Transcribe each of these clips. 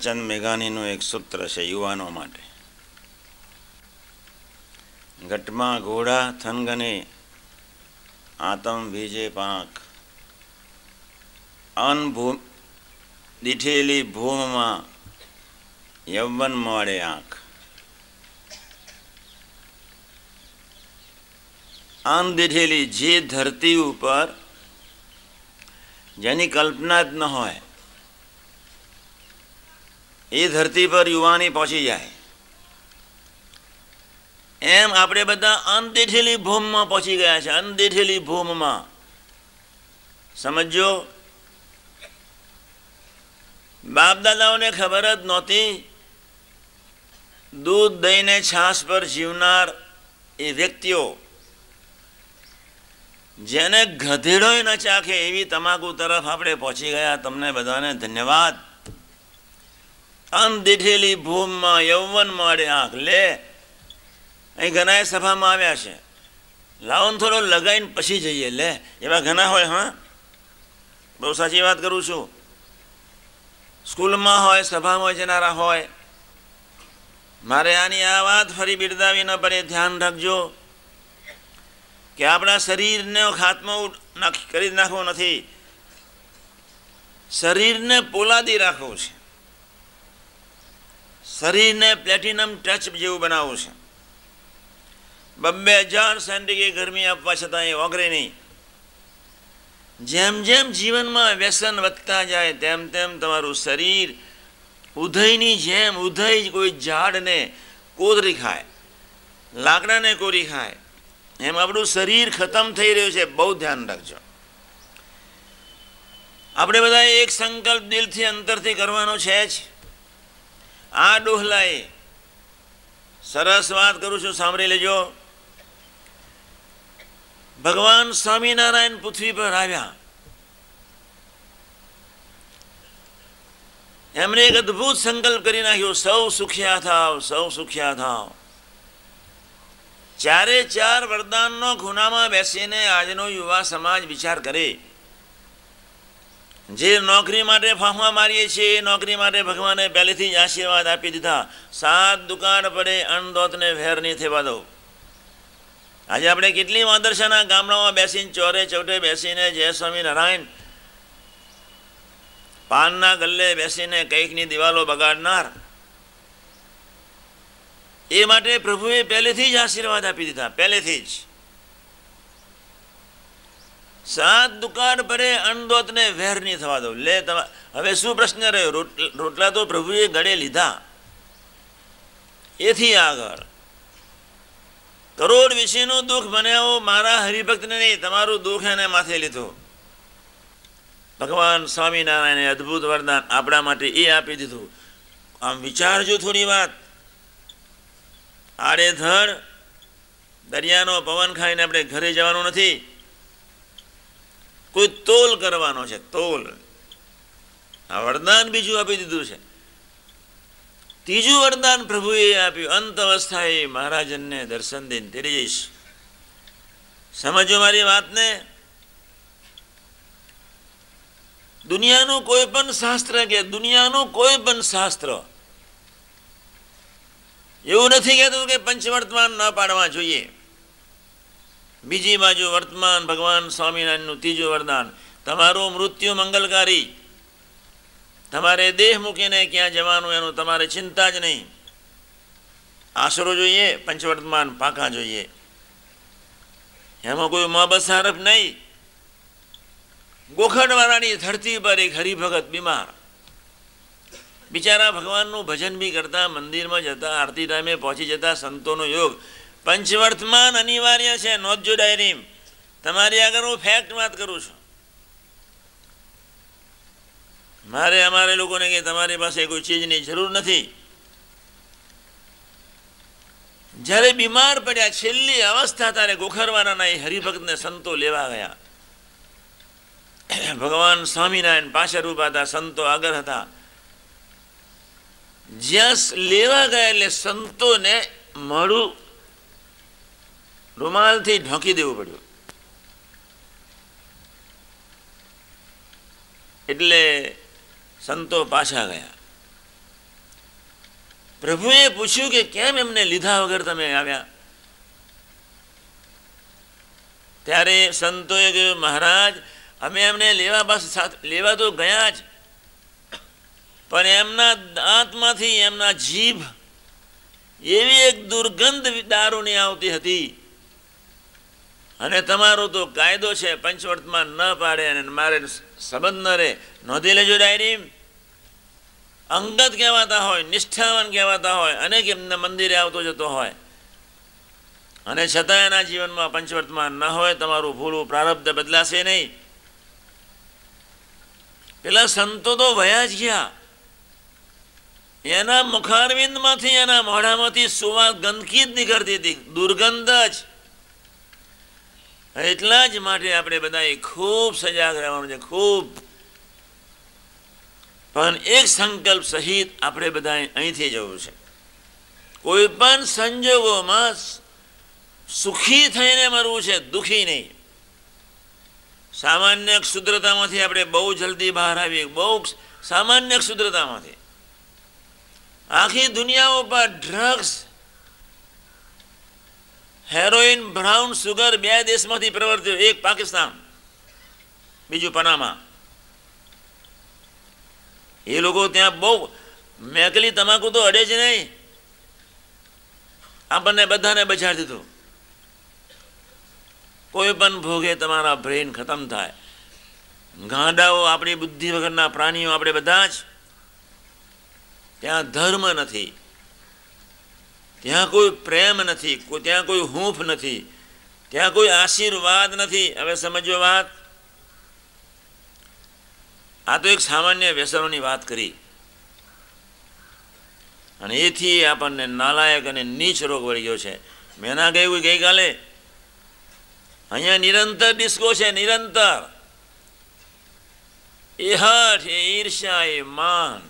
ઝવેરચંદ મેઘાણીનું એક સૂત્ર છે યુવાનો માટે ઘટમાં ઘોડા થનગને આતમ ભીજે પાંખ અનભૂ દીઠેલી ભૂમમાં યૌવન મળે આંખ અન દીઠેલી જે ધરતી ઉપર જેની કલ્પના જ ન હોય એ ધરતી પર યુવાની પહોંચી જાય એમ આપણે બધા અનદેઠેલી ભૂમમાં પહોંચી ગયા છે અનદેઠેલી ભૂમમાં સમજો બાપદાદાઓને ખબર જ નહોતી દૂધ દઈને છાશ પર જીવનાર એ વ્યક્તિઓ જેને ગધેડોય ન ચાખે એવી તમાકુ તરફ આપણે પહોંચી ગયા તમને બધાને ધન્યવાદ આમ દેઠેલી ભૂમમાં યૌવન માડે આંખ લે અહીં ઘણા સભામાં આવ્યા છે લાવન થોડો લગાવીને પછી જઈએ લે એવા ઘણા હોય હા બહુ સાચી વાત કરું છું સ્કૂલમાં હોય સભામાં જનારા હોય મારે આની આ વાત ફરી બિરદાવી ન પડે ધ્યાન રાખજો કે આપણા શરીરને ખાતમો કરી નાખવો નથી શરીરને પોલાદી રાખવું છે શરીરને પ્લેટિનમ ટચ જેવું બનાવવું છે બબ્બે હજાર સેન્ટીગ્રેડ ગરમી આપવા છતાં એ ઓગરે નહીં જેમ જેમ જીવનમાં વ્યસન વધતા જાય તેમ તેમ તમારું શરીર ઉધયની જેમ ઉધય કોઈ ઝાડને કોદરી ખાય લાકડાને કોરી ખાય એમ આપણું શરીર ખતમ થઈ રહ્યું છે બહુ ધ્યાન રાખજો આપણે બધા એક સંકલ્પ દિલથી અંતરથી કરવાનો છે જ આ ડોહલાએ સરસ વાત કરું છું સાંભળી લેજો ભગવાન સ્વામિનારાયણ પૃથ્વી પર આવ્યા એમણે એક અદ્ભુત સંકલ્પ કરી નાખ્યો સૌ સુખ્યા થાવ સૌ સુખ્યા થાવ ચારે ચાર વરદાનનો ખૂણામાં બેસીને આજનો યુવા સમાજ વિચાર કરે જે નોકરી માટે ફાંફા મારીએ છીએ એ નોકરી માટે ભગવાને પહેલેથી જ આશીર્વાદ આપી દીધા સાત દુકાળ પડે અણદોતને વેર નહીં થવા દઉં આજે આપણે કેટલી માદર્શાના ગામડામાં બેસીને ચોરે ચૌટે બેસીને જય સ્વામિનારાયણ પાનના ગલ્લે બેસીને કંઈકની દિવાલો બગાડનાર એ માટે પ્રભુએ પહેલેથી જ આશીર્વાદ આપી દીધા પહેલેથી જ સાત દુકાન પરે અણદોતને વેર નહીં થવા દઉં લે તમે હવે શું પ્રશ્ન રહ્યો રોટલા તો પ્રભુએ ગળે લીધા એથી આગળ કરોડ વિશેનું દુઃખ મને મારા હરિભક્તને નહીં તમારું દુઃખ એને માથે લીધું ભગવાન સ્વામિનારાયણે અદ્ભુત વરદાન આપણા માટે એ આપી દીધું આમ વિચારજો થોડી વાત આડેધડ દરિયાનો પવન ખાઈને આપણે ઘરે જવાનું નથી કોઈ તોલ કરવાનો છે તોલ આ વરદાન બીજું આપી દીધું છે ત્રીજું વરદાન પ્રભુએ આપ્યું અંત અવસ્થાએ મહારાજનને દર્શન દઈને તેરી જઈશ સમજો મારી વાતને દુનિયાનું કોઈ પણ શાસ્ત્ર કે દુનિયાનું કોઈ પણ શાસ્ત્ર એવું નથી કહેતું કે પંચવર્તમાન ન પાડવા જોઈએ બીજીમાં જો વર્તમાન ભગવાન સ્વામિનારાયણનું તીજો वरदान તમારો મૃત્યુ મંગલકારી તમારે દેહ મૂકીને ક્યાં જવાનું એનો તમારે ચિંતા જ નહિ આશ્રરો જોઈએ પંચવર્તમાન પાખા જોઈએ યામ કોઈ માબસારફ નહિ ગોખણવારાની ધરતી પર એ ખરી ભગત બીમા બિચારો ભગવાનનું ભજન ભી કરતા મંદિરમાં જતા આરતી ટાઈમે પહોંચી જતા સંતોનો યોગ પંચવર્તમાન અનિવાર્ય છે નોંધજો ડાયરી તમારી આગળ હું ફેક્ટ વાત કરું છું મારે અમારે લોકોને કે તમારી પાસે કોઈ ચીજની જરૂર નથી જ્યારે બીમાર પડ્યા છેલ્લી અવસ્થા ત્યારે ગોખરવાના એ હરિભક્તને સંતો લેવા ગયા ભગવાન સ્વામિનારાયણ પાછળ રૂપા હતા સંતો આગળ હતા જ્યાં લેવા ગયા એટલે સંતોને મળું રૂમાલથી ઢોંકી દેવું પડ્યું એટલે સંતો પાછા ગયા પ્રભુએ પૂછ્યું કે કેમ એમને લીધા વગર તમે આવ્યા ત્યારે સંતોએ કહ્યું મહારાજ અમે એમને લેવા બસ લેવા તો ગયા જ પણ એમના દાંતમાંથી એમના જીભ એવી એક દુર્ગંધ દારૂની આવતી હતી અને તમારો તો કાયદો છે પંચવર્તમાં ન પાડે અને મારે સંબંધ ન રહે નોંધી લેજો ડાયરી અંગત કહેવાતા હોય નિષ્ઠાવાન કહેવાતા હોય અને એમને મંદિરે આવતો જતો હોય અને છતાં એના જીવનમાં પંચવર્તમાં ન હોય તમારું ભૂલું પ્રારબ્ધ બદલાશે નહીં પેલા સંતો તો વયા જ ગયા એના મુખારવિંદમાંથી એના મોઢામાંથી સુવાસ ગંદકી જ નીકળતી હતી દુર્ગંધ જ એટલા જ માટે આપણે બધા ખૂબ સજાગ રહેવાનું છે ખૂબ પણ એક સંકલ્પ સહિત આપણે બધા અહીંથી જવું છે કોઈ પણ સંજોગોમાં સુખી થઈને મરવું છે દુઃખી નહીં સામાન્ય ક્ષુદ્રતામાંથી આપણે બહુ જલ્દી બહાર આવીએ બહુ સામાન્ય ક્ષુદ્રતામાંથી આખી દુનિયા ઉપર ડ્રગ્સ હેરોઇન બ્રાઉન સુગર બે દેશમાંથી પ્રવર્ત્યો એક પાકિસ્તાન બીજું પનામા એ લોકો ત્યાં બહુ મેકલી તમાકુ તો અડે જ નહીં આપણને બધાને બચાડી દીધું કોઈ પણ ભોગે તમારા બ્રેઇન ખતમ થાય ગાંડાઓ આપણી બુદ્ધિ વગરના પ્રાણીઓ આપણે બધા જ ત્યાં ધર્મ નથી ત્યાં કોઈ પ્રેમ નથી ત્યાં કોઈ હૂંફ નથી ત્યાં કોઈ આશીર્વાદ નથી હવે સમજો વાત આ તો એક સામાન્ય વ્યસનોની વાત કરી અને એથી આપણને નાલાયક અને નીચ રોગ વળી ગયો છે મેં ના ગયું ગઈકાલે અહીંયા નિરંતર ડિસ્કો છે નિરંતર એ હઠ એ ઈર્ષ્યા એ માન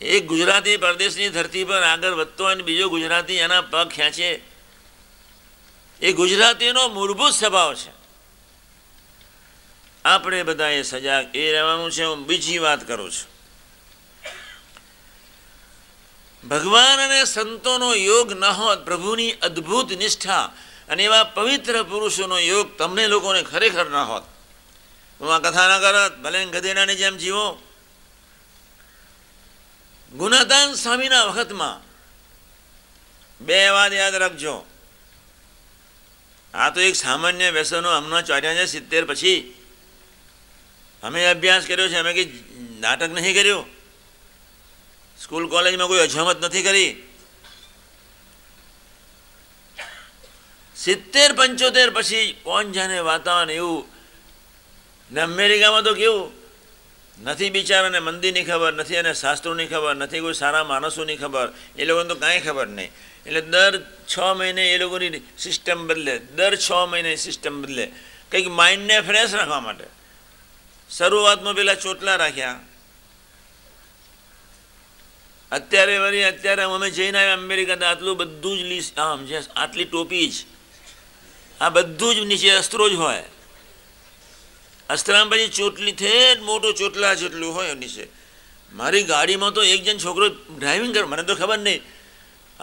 એક ગુજરાતી પરદેશની ધરતી પર આગળ વધતો અને બીજો ગુજરાતી એના પગ ખેંચે એ ગુજરાતીનો મૂળભૂત સ્વભાવ છે આપણે બધા એ સજાગ એ રહેવાનું છે હું બીજી વાત કરું છું ભગવાન અને સંતોનો યોગ ન હોત પ્રભુની અદ્ભુત નિષ્ઠા અને એવા પવિત્ર પુરુષોનો યોગ તમને લોકોને ખરેખર ન હોત હું આ કથા ન કરત ભલે ગધેડાની જેમ જીવો ગુનાદાન સ્વામીના વખતમાં બે વાત યાદ રાખજો આ તો એક સામાન્ય વ્યસનો હમણાં ચોર્યા છે સિત્તેર પછી અમે અભ્યાસ કર્યો છે અમે કંઈ નાટક નહીં કર્યું સ્કૂલ કોલેજમાં કોઈ અજમત નથી કરી સિત્તેર પંચોતેર પછી કોણ જાણે વાતાવરણ એવું ને અમેરિકામાં તો કેવું નથી બિચારાને મંદિરની ખબર નથી અને શાસ્ત્રોની ખબર નથી કોઈ સારા માણસોની ખબર એ લોકોને તો કાંઈ ખબર નહીં એટલે દર છ મહિને એ લોકોની સિસ્ટમ બદલે દર છ મહિને સિસ્ટમ બદલે કંઈક માઇન્ડને ફ્રેશ રાખવા માટે શરૂઆતમાં પેલા ચોટલા રાખ્યા અત્યારે વળી અત્યારે અમે જઈને આવ્યા અમેરિકા તો આટલું બધું જ લીસ આમ જે આટલી ટોપી જ આ બધું જ નીચે અસ્ત્રો જ હોય અસ્તરામભાઈ ચોટલી થે મોટો ચોટલા જેટલું હોય નીચે મારી ગાડીમાં તો એક જણ છોકરો ડ્રાઇવિંગ કર મને તો ખબર નહીં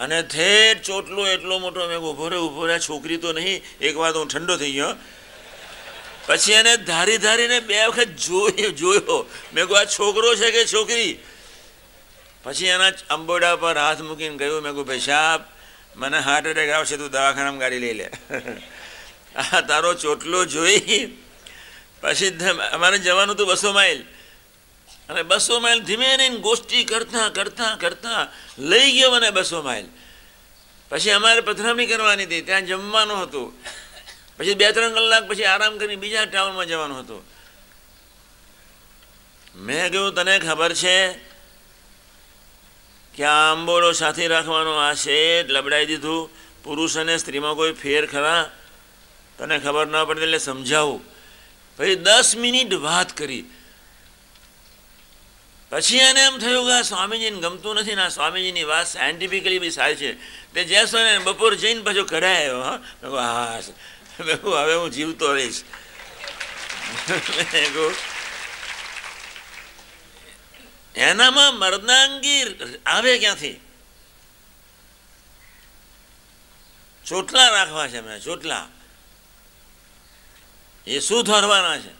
અને થેર ચોટલો એટલો મોટો મેં ઊભો રહ્યો ઊભો રહ્યા છોકરી તો નહીં એક વાર હું ઠંડો થઈ ગયો પછી એને ધારી ધારીને બે વખત જોયો જોયો મેં કહું આ છોકરો છે કે છોકરી પછી એના અંબોડા પર હાથ મૂકીને ગયું મેં કહું પેશાબ મને હાર્ટ એટેક આવશે તું દવાખાનામાં ગાડી લઈ લે આ તારો ચોટલો જોઈ પછી અમારે જવાનું હતું બસો માઇલ અને બસો માઇલ ધીમે રહીને ગોષ્ઠી કરતાં કરતાં કરતાં લઈ ગયો મને બસો માઇલ પછી અમારે પથરામણી કરવાની હતી ત્યાં જમવાનું હતું પછી બે ત્રણ કલાક પછી આરામ કરીને બીજા ટાઉનમાં જવાનું હતું મેં કહ્યું તને ખબર છે કે આ આંબોળો સાથે રાખવાનો આ શેઠ લબડાઈ દીધું પુરુષ અને સ્ત્રીમાં કોઈ ફેર ખરા તને ખબર ન પડે એટલે સમજાવું પછી દસ મિનિટ વાત કરી પછી એને એમ થયું કે આ સ્વામીજીને ગમતું નથી ને આ સ્વામીજીની વાત સાયન્ટિફિકલી બી સારી છે તે જેસોને બપોર જઈને પાછો કઢાય આવ્યો હા મેં હવે હું જીવતો રહીશ મેં એનામાં મર્દાંગી આવે ક્યાંથી ચોટલા રાખવા છે અમે ચોટલા એ શું સુધારવાના છે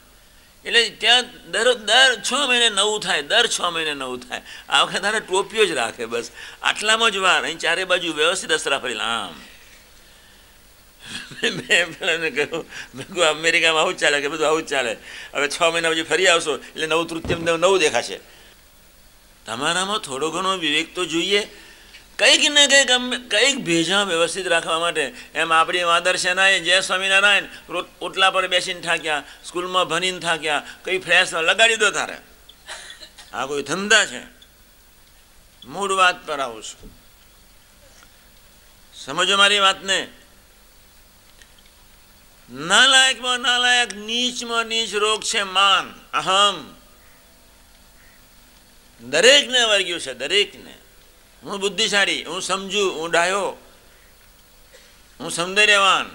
એટલે ત્યાં દર દર છ મહિને નવું થાય દર છ મહિને નવું થાય આ વખત તારે ટોપીઓ જ રાખે બસ આટલામાં જ વાર અહીં ચારે બાજુ વ્યવસ્થિત અસરા ફરી આમ મેં પેલાને કહ્યું મેં કહું અમેરિકામાં આવું જ ચાલે કે બધું આવું જ ચાલે હવે છ મહિના પછી ફરી આવશો એટલે નવું તૃતીય નવું દેખાશે તમારામાં થોડો ઘણો વિવેક તો જોઈએ કંઈક ને કંઈક કંઈક ભેજા વ્યવસ્થિત રાખવા માટે એમ આપણી વાદર સેનાએ જય સ્વામિનારાયણ ઓટલા પર બેસીને થાક્યા સ્કૂલમાં ભણીને થાક્યા કંઈ ફ્રેશ લગાડી દો તારે આ કોઈ ધંધા છે મૂળ વાત પર આવું છું સમજો મારી વાતને નાલાયકમાં નાલાયક નીચમાં નીચ રોગ છે માન અહમ દરેકને વર્ગ્યું છે દરેકને હું બુદ્ધિશાળી હું સમજુ હું ડાયો હું સૌંદર્યવાન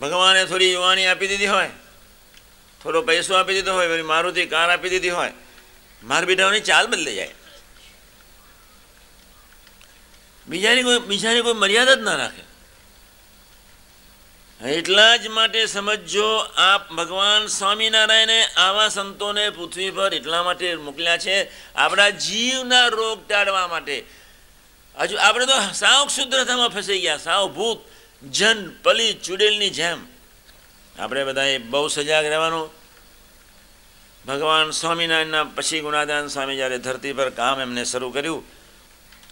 ભગવાને થોડી યુવાની આપી દીધી હોય થોડો પૈસો આપી દીધો હોય વળી મારુતિ કાર આપી દીધી હોય મારા બેટાઓની ચાલ બદલી જાય બીજાની કોઈ બીજાની કોઈ મર્યાદા જ ના રાખે એટલા જ માટે સમજો આપ ભગવાન સ્વામિનારાયણે આવા સંતોને પૃથ્વી પર એટલા માટે મોકલ્યા છે આપણા જીવના રોગ ટાળવા માટે હજુ આપણે તો સાવ ક્ષુદ્રતામાં ફસાઈ ગયા સાવ ભૂત જન પલી ચુડેલની જેમ આપણે બધાએ બહુ સજાગ રહેવાનું ભગવાન સ્વામિનારાયણના પછી ગુણાદાન સ્વામી જ્યારે ધરતી પર કામ એમને શરૂ કર્યું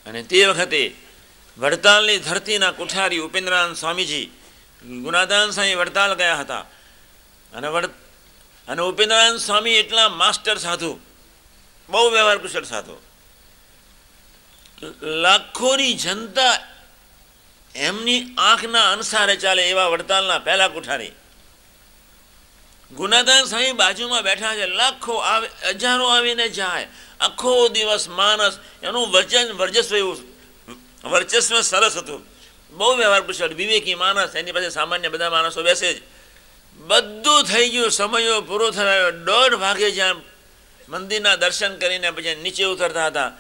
અને તે વખતે વડતાલની ધરતીના કોઠારી ઉપેન્દ્રનાથ સ્વામીજી ગુનાદાન સ્વામી વડતાલ ગયા હતા અને વડ અને ઉપેન્દ્રનાથ સ્વામી એટલા માસ્ટર સાધુ બહુ વ્યવહાર કુશળ સાધુ લાખોની જનતા એમની આંખના અનુસારે ચાલે એવા વડતાલના પહેલા કુઠારી ગુનાદાન સ્વામી બાજુમાં બેઠા છે લાખો આવે હજારો આવીને જાય આખો દિવસ માનસ એનું વર્ચન વર્ચસ્વ એવું વર્ચસ્વ સરસ હતું બહુ વ્યવહાર કુશળ વિવેકી માણસ એની પાસે સામાન્ય બધા માણસો બેસે જ બધું થઈ ગયું સમયો પૂરો થયો દોઢ ભાગે જ્યાં મંદિરના દર્શન કરીને પછી નીચે ઉતરતા હતા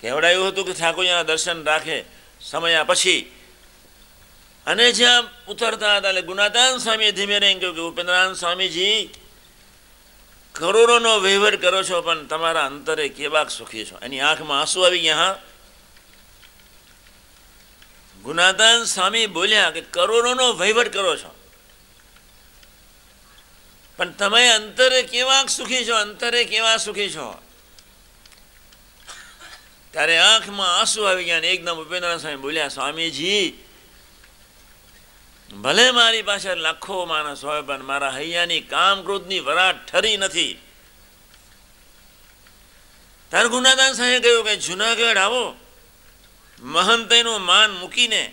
કહેવડાયું હતું કે ઠાકોરજીના દર્શન રાખે સમયા પછી અને જ્યાં ઉતરતા હતા એટલે ગુનાદાન સ્વામી ધીમે રહીને કહ્યું કે ઉપેન્દ્રનાથ સ્વામીજી કરોડોનો વહીવટ કરો છો પણ તમારા અંતરે કેવાક સુખી છો એની આંખમાં આંસુ આવી ગયા ગુનાદાન સ્વામી બોલ્યા કે કરોડોનો વહીવટ કરો છો પણ તમે અંતરે કેવા સુખી છો અંતરે કેવા સુખી છો ત્યારે આંખમાં આંસુ આવી ગયા એકદમ ઉપેન્દ્રનાથ સ્વામી બોલ્યા સ્વામીજી ભલે મારી પાસે લાખો માણસ હોય પણ મારા હૈયાની કામક્રોધની વરાટ ઠરી નથી તાર ગુનાદાન સાહેબ કહ્યું કે જુનાગઢ આવો મહંતયનું માન મૂકીને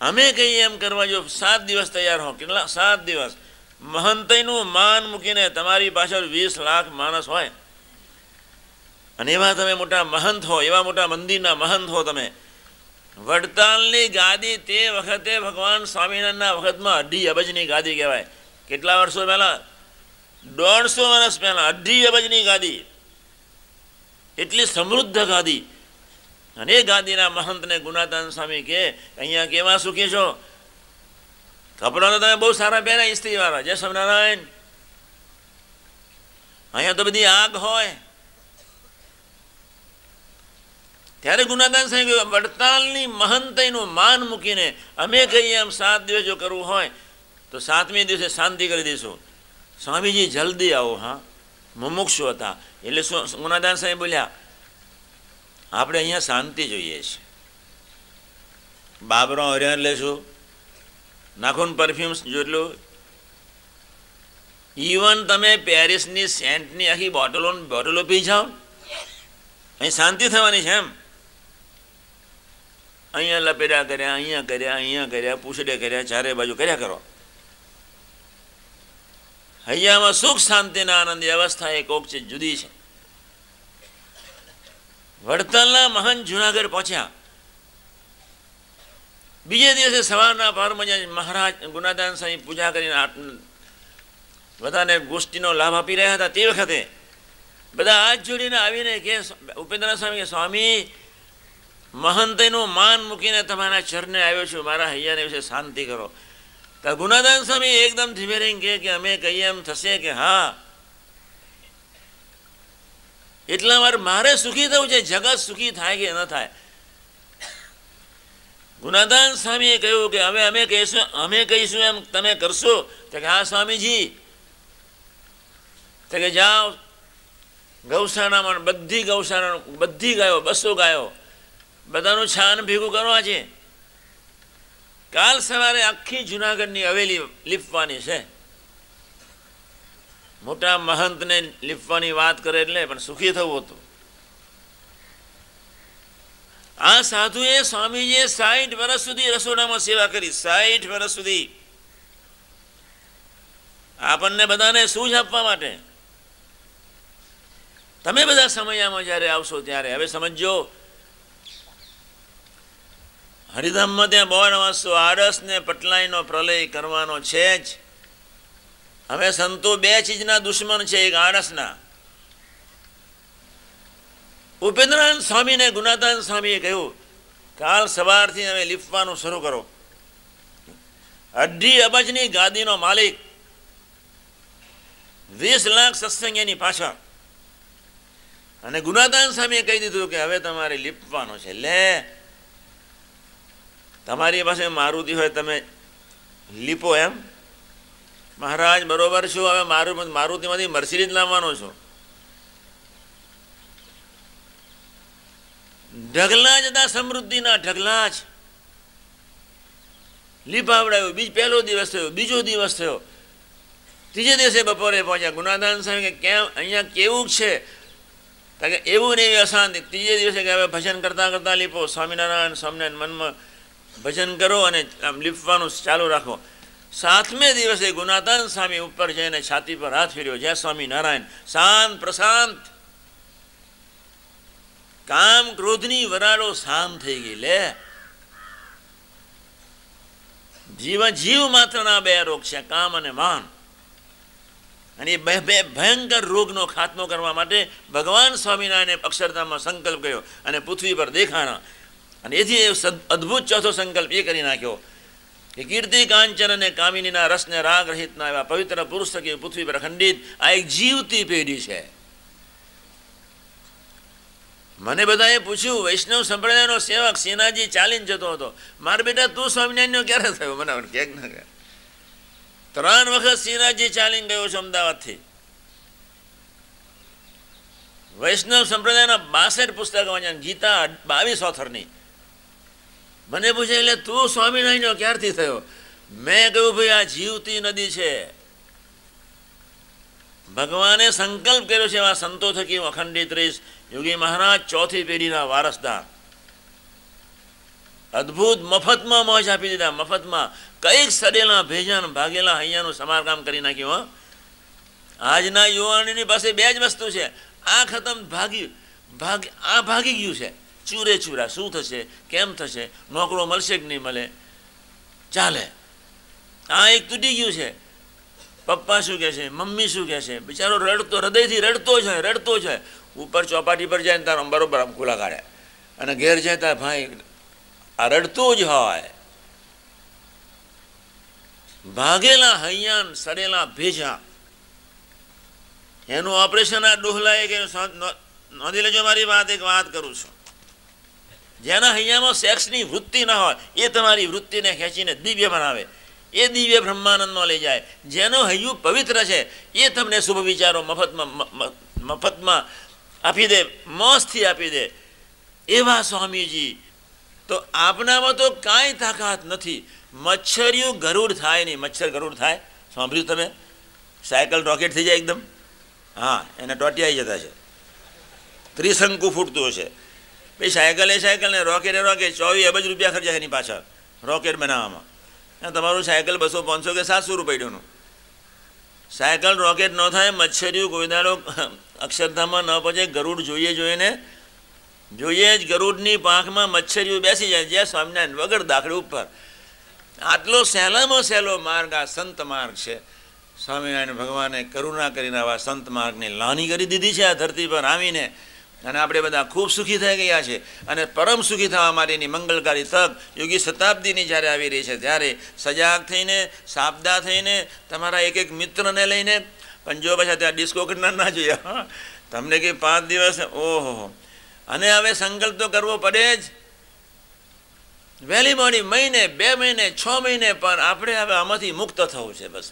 અમે કહીએ એમ કરવા જો સાત દિવસ તૈયાર હો કેટલા સાત દિવસ મહંતયનું માન મૂકીને તમારી પાછળ વીસ લાખ માણસ હોય અને એવા તમે મોટા મહંત હો એવા મોટા મંદિરના મહંત હો તમે વડતાલની ગાદી તે વખતે ભગવાન સ્વામિનારાયણના વખતમાં અઢી અબજની ગાદી કહેવાય કેટલા વર્ષો પહેલાં દોઢસો વર્ષ પહેલાં અઢી અબજની ગાદી એટલી સમૃદ્ધ ગાદી અને ગાદીના મહંતને ગુનાતાન સ્વામી કે અહીંયા કેવા સુખી છો કપડાં તો તમે બહુ સારા પહેર્યા ઇસ્ત્રીવાળા જય સ્વામિનારાયણ અહીંયા તો બધી આગ હોય ત્યારે ગુનાદાન સાહેબ કહ્યું વડતાલની મહંતનું માન મૂકીને અમે કહીએ એમ સાત દિવસ જો કરવું હોય તો સાતમી દિવસે શાંતિ કરી દઈશું સ્વામીજી જલ્દી આવો હા મુમુક્ષુ હતા એટલે ગુનાદાન સાહેબ બોલ્યા આપણે અહીંયા શાંતિ જોઈએ છે બાબરો હરિયાણ લેશું નાખોન પરફ્યુમ્સ જેટલું ઇવન તમે પેરિસની સેન્ટની આખી બોટલો બોટલો પી જાઓ અહીં શાંતિ થવાની છે એમ અહીંયા લપેડા કર્યા અહીંયા કર્યા અહીંયા કર્યા પૂછડે કર્યા ચારે બાજુ કર્યા કરો હૈયામાં સુખ શાંતિના આનંદી અવસ્થા એ કોક ચીજ જુદી છે વડતાલના મહાન જુનાગઢ પહોંચ્યા બીજે દિવસે સવારના પારમાં જ્યાં મહારાજ ગુનાદાન સ્વામી પૂજા કરીને બધાને ગોષ્ઠીનો લાભ આપી રહ્યા હતા તે વખતે બધા હાથ જોડીને આવીને કે ઉપેન્દ્રનાથ સ્વામી કે સ્વામી મહંતનું માન મૂકીને તમારા ચરને આવ્યો છું મારા હૈયાને વિશે શાંતિ કરો તો ગુનાદાન સ્વામી એકદમ ધીમે રહીને કે અમે કહીએ એમ થશે કે હા એટલા વાર મારે સુખી થવું છે જગત સુખી થાય કે ન થાય ગુનાદાન સ્વામીએ કહ્યું કે હવે અમે કહીશું અમે કહીશું એમ તમે કરશો તો કે હા સ્વામીજી તો કે જાઓ ગૌશાળામાં બધી ગૌશાળા બધી ગાયો બસો ગાયો બધાનું છાન ભેગું કરવા છે કાલ સવારે આખી જુનાગઢની હવેલી લીપવાની છે મોટા મહંતને લીપવાની વાત કરે એટલે પણ સુખી થવું હતું આ સાધુએ સ્વામીજીએ સાઠ વર્ષ સુધી રસોડામાં સેવા કરી સાઠ વર્ષ સુધી આપણને બધાને સૂઝ આપવા માટે તમે બધા સમયમાં જ્યારે આવશો ત્યારે હવે સમજો હરિધામમાં ત્યાં બોર્ડ વાંચશો આરસ ને પટલાઈનો પ્રલય કરવાનો છે જ હવે સંતો બે ચીજના દુશ્મન છે એક આળસના ઉપેન્દ્રનાથ સ્વામીને ગુનાતાન સ્વામીએ કહ્યું કાલ સવારથી અમે લીપવાનું શરૂ કરો અઢી અબજની ગાદીનો માલિક વીસ લાખ સત્સંગીની પાછળ અને ગુનાદાન સ્વામીએ કહી દીધું કે હવે તમારે લીપવાનું છે લે તમારી પાસે મારુતિ હોય તમે લીપો એમ મહારાજ બરોબર છું હવે મારું મારુતિમાંથી મર્સિડીઝ લાવવાનો છું ઢગલા જ હતા સમૃદ્ધિના ઢગલા જ લીપાવડાયો બીજ પહેલો દિવસ થયો બીજો દિવસ થયો ત્રીજે દિવસે બપોરે પહોંચ્યા ગુનાદાન સાહેબ કે કેમ અહીંયા કેવું છે કારણ કે એવું નહીં એવી અશાંતિ ત્રીજે દિવસે કે હવે ભજન કરતાં કરતાં લીપો સ્વામિનારાયણ સ્વામિનારાયણ મનમાં ભજન કરો અને આમ લીપવાનું ચાલુ રાખો સાતમે દિવસે ગુનાતાન સ્વામી ઉપર જઈને છાતી પર હાથ ફેર્યો જય સ્વામી નારાયણ શાંત પ્રશાંત કામ ક્રોધની વરાળો શાંત થઈ ગઈ લે જીવ જીવ માત્રના બે રોગ છે કામ અને માન અને એ બે ભયંકર રોગનો ખાતમો કરવા માટે ભગવાન સ્વામિનારાયણે અક્ષરધામમાં સંકલ્પ કર્યો અને પૃથ્વી પર દેખાણા અને એથી એ અદ્ભુત ચોથો સંકલ્પ એ કરી નાખ્યો કે કીર્તિ કાંચન અને કામિનીના રસને રાગ રહિતના એવા પવિત્ર પુરુષ થકી પૃથ્વી પર ખંડિત આ એક જીવતી પેઢી છે મને બધાએ પૂછ્યું વૈષ્ણવ સંપ્રદાયનો સેવક સેનાજી ચાલીને જતો હતો મારા બેટા તું સ્વામિનારાયણનો ક્યારે થયો મને ક્યાંક ન કહે ત્રણ વખત સેનાજી ચાલીને ગયો છું અમદાવાદથી વૈષ્ણવ સંપ્રદાયના બાસઠ પુસ્તકો વાંચ્યા ગીતા બાવીસ ઓથરની મને પૂછે એટલે તું સ્વામિનારાયણનો ક્યારથી થયો મેં કહ્યું ભાઈ આ જીવતી નદી છે ભગવાને સંકલ્પ કર્યો છે એવા સંતો થકી હું અખંડિત રહીશ યોગી મહારાજ ચોથી પેઢીના વારસદાર અદ્ભુત મફતમાં મોજ આપી દીધા મફતમાં કઈક સડેલા ભેજાન ભાગેલા અહીંયાનું સમારકામ કરી નાખ્યું હો આજના યુવાનીની પાસે બે જ વસ્તુ છે આ ખતમ ભાગી ભાગ આ ભાગી ગયું છે ચૂરે ચૂરા શું થશે કેમ થશે નોકરો મળશે કે નહીં મળે ચાલે આ એક તૂટી ગયું છે પપ્પા શું કહે છે મમ્મી શું કહે છે બિચારો રડતો હૃદયથી રડતો છે રડતો છે ઉપર ચોપાટી પર જાય ને તારો બરોબર આમ ખુલા કાઢે અને ઘેર જાય તાર ભાઈ આ રડતો જ હોય ભાગેલા હૈયાન સડેલા ભેજા એનું ઓપરેશન આ ડોહલાએ કે નોંધી લેજો મારી વાત એક વાત કરું છું જેના હૈયામાં સેક્સની વૃત્તિ ન હોય એ તમારી વૃત્તિને ખેંચીને દિવ્ય બનાવે એ દિવ્ય બ્રહ્માનંદમાં લઈ જાય જેનો હૈયું પવિત્ર છે એ તમને શુભ વિચારો મફતમાં મફતમાં આપી દે મોજથી આપી દે એવા સ્વામીજી તો આપનામાં તો કાંઈ તાકાત નથી મચ્છરિયું ગરુડ થાય નહીં મચ્છર ગરુડ થાય સાંભળ્યું તમે સાયકલ રોકેટ થઈ જાય એકદમ હા એને આવી જતા છે ત્રિશંકુ ફૂટતું હશે પછી સાયકલે સાયકલને ને રોકેટે રોકેટ ચોવીસ અબજ રૂપિયા ખર્ચા એની પાછળ રોકેટ બનાવવામાં તમારું સાયકલ બસો પાંચસો કે સાતસો રૂપિયાનું સાયકલ રોકેટ ન થાય મચ્છરીઓ ગોયદાળો અક્ષરધામમાં ન પહોંચે ગરુડ જોઈએ જોઈને જોઈએ જ ગરુડની પાંખમાં મચ્છરિયું બેસી જાય જ્યાં સ્વામિનારાયણ વગર દાખલ ઉપર આટલો સહેલામાં સહેલો માર્ગ આ સંત માર્ગ છે સ્વામિનારાયણ ભગવાને કરુણા કરીને આવા સંત માર્ગની લાની કરી દીધી છે આ ધરતી પર આવીને અને આપણે બધા ખૂબ સુખી થઈ ગયા છે અને પરમ સુખી થવા માટેની મંગલકારી તક યોગી શતાબ્દીની જ્યારે આવી રહી છે ત્યારે સજાગ થઈને સાબદા થઈને તમારા એક એક મિત્રને લઈને પણ જો પછી ત્યાં ડિસ્કો કરનાર ના જોઈએ તમને કે પાંચ દિવસ ઓહો અને હવે સંકલ્પ તો કરવો પડે જ વહેલી મોડી મહિને બે મહિને છ મહિને પણ આપણે હવે આમાંથી મુક્ત થવું છે બસ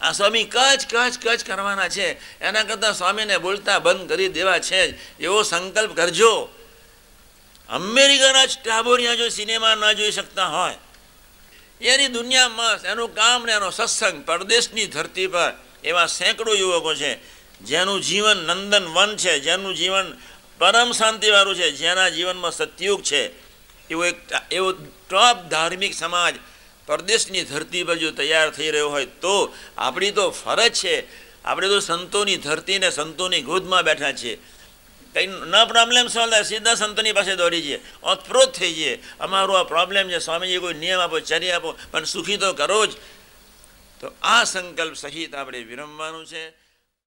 આ સ્વામી કચ કચ કચ કરવાના છે એના કરતાં સ્વામીને બોલતા બંધ કરી દેવા છે જ એવો સંકલ્પ કરજો અમેરિકાના ટાબોરિયા જો સિનેમા ન જોઈ શકતા હોય એની દુનિયામાં એનું કામ ને એનો સત્સંગ પરદેશની ધરતી પર એવા સેંકડો યુવકો છે જેનું જીવન નંદન વન છે જેનું જીવન પરમ શાંતિવાળું છે જેના જીવનમાં સત્યુગ છે એવો એક એવો ટોપ ધાર્મિક સમાજ પરદેશની ધરતી પર જો તૈયાર થઈ રહ્યો હોય તો આપણી તો ફરજ છે આપણે તો સંતોની ધરતીને સંતોની ગોદમાં બેઠા છીએ કંઈ ન પ્રોબ્લેમ સોલ્વ સીધા સંતોની પાસે દોડી જઈએ ઓતપ્રોત થઈ જઈએ અમારો આ પ્રોબ્લેમ છે સ્વામીજી કોઈ નિયમ આપો ચરી આપો પણ સુખી તો કરો જ તો આ સંકલ્પ સહિત આપણે વિરમવાનું છે